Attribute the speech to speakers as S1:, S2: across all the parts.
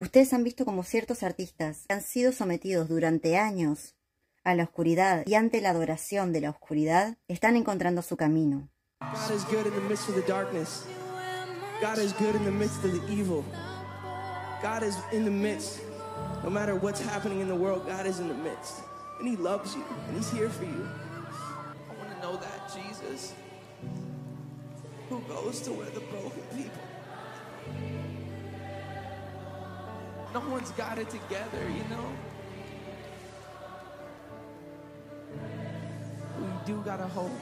S1: Ustedes han visto como ciertos artistas han sido sometidos durante años a la oscuridad y ante la adoración de la oscuridad están encontrando su camino. God is good in the midst of the darkness. God is good in the midst of the evil. God is in the midst. No matter what's happening in the world, God is in the midst. And he loves you and he's here for you. I want to know that Jesus who goes to where the broken people no got it together, you know? We do hope.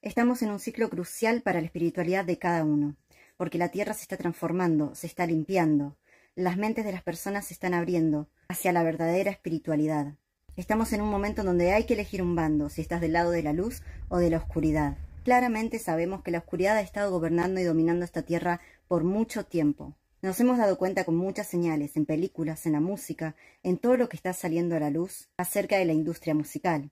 S1: Estamos en un ciclo crucial para la espiritualidad de cada uno, porque la tierra se está transformando, se está limpiando, las mentes de las personas se están abriendo hacia la verdadera espiritualidad. Estamos en un momento donde hay que elegir un bando, si estás del lado de la luz o de la oscuridad. Claramente sabemos que la oscuridad ha estado gobernando y dominando esta tierra por mucho tiempo. Nos hemos dado cuenta con muchas señales, en películas, en la música, en todo lo que está saliendo a la luz acerca de la industria musical.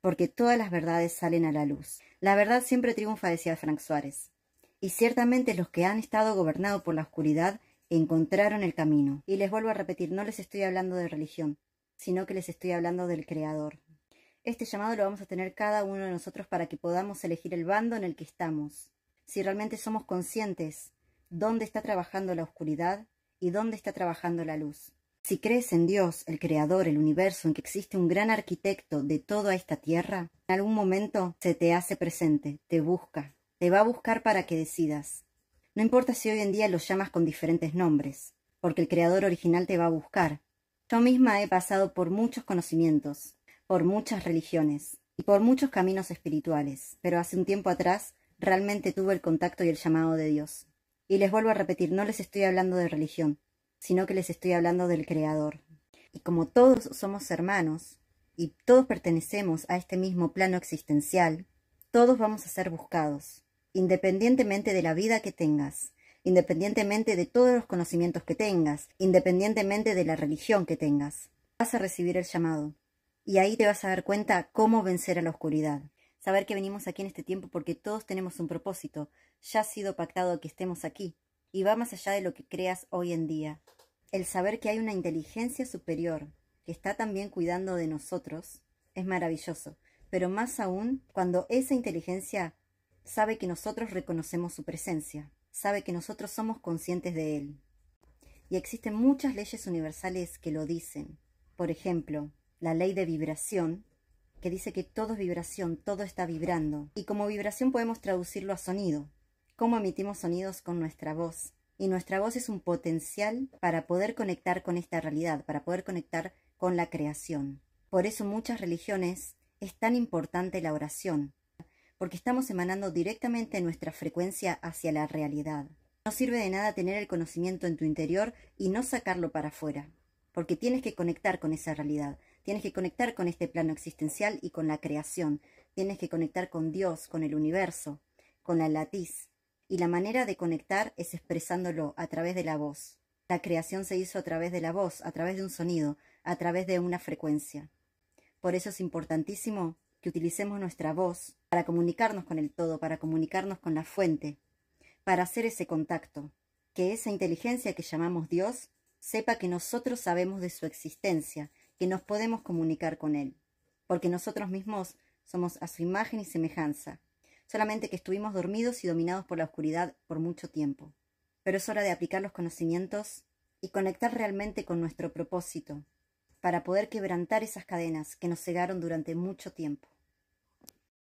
S1: Porque todas las verdades salen a la luz. La verdad siempre triunfa, decía Frank Suárez. Y ciertamente los que han estado gobernados por la oscuridad encontraron el camino. Y les vuelvo a repetir, no les estoy hablando de religión, sino que les estoy hablando del Creador. Este llamado lo vamos a tener cada uno de nosotros para que podamos elegir el bando en el que estamos. Si realmente somos conscientes dónde está trabajando la oscuridad y dónde está trabajando la luz. Si crees en Dios, el Creador, el universo, en que existe un gran arquitecto de toda esta tierra, en algún momento se te hace presente, te busca, te va a buscar para que decidas. No importa si hoy en día lo llamas con diferentes nombres, porque el Creador original te va a buscar, yo misma he pasado por muchos conocimientos, por muchas religiones y por muchos caminos espirituales, pero hace un tiempo atrás realmente tuve el contacto y el llamado de Dios. Y les vuelvo a repetir, no les estoy hablando de religión, sino que les estoy hablando del Creador. Y como todos somos hermanos y todos pertenecemos a este mismo plano existencial, todos vamos a ser buscados, independientemente de la vida que tengas, independientemente de todos los conocimientos que tengas, independientemente de la religión que tengas. Vas a recibir el llamado. Y ahí te vas a dar cuenta cómo vencer a la oscuridad. Saber que venimos aquí en este tiempo porque todos tenemos un propósito. Ya ha sido pactado que estemos aquí. Y va más allá de lo que creas hoy en día. El saber que hay una inteligencia superior que está también cuidando de nosotros es maravilloso. Pero más aún cuando esa inteligencia sabe que nosotros reconocemos su presencia sabe que nosotros somos conscientes de él. Y existen muchas leyes universales que lo dicen. Por ejemplo, la ley de vibración, que dice que todo es vibración, todo está vibrando. Y como vibración podemos traducirlo a sonido. como emitimos sonidos con nuestra voz? Y nuestra voz es un potencial para poder conectar con esta realidad, para poder conectar con la creación. Por eso muchas religiones es tan importante la oración, porque estamos emanando directamente nuestra frecuencia hacia la realidad. No sirve de nada tener el conocimiento en tu interior y no sacarlo para afuera, porque tienes que conectar con esa realidad, tienes que conectar con este plano existencial y con la creación, tienes que conectar con Dios, con el universo, con la latiz. Y la manera de conectar es expresándolo a través de la voz. La creación se hizo a través de la voz, a través de un sonido, a través de una frecuencia. Por eso es importantísimo que utilicemos nuestra voz para comunicarnos con el todo, para comunicarnos con la fuente, para hacer ese contacto, que esa inteligencia que llamamos Dios sepa que nosotros sabemos de su existencia, que nos podemos comunicar con Él, porque nosotros mismos somos a su imagen y semejanza, solamente que estuvimos dormidos y dominados por la oscuridad por mucho tiempo. Pero es hora de aplicar los conocimientos y conectar realmente con nuestro propósito, para poder quebrantar esas cadenas que nos cegaron durante mucho tiempo.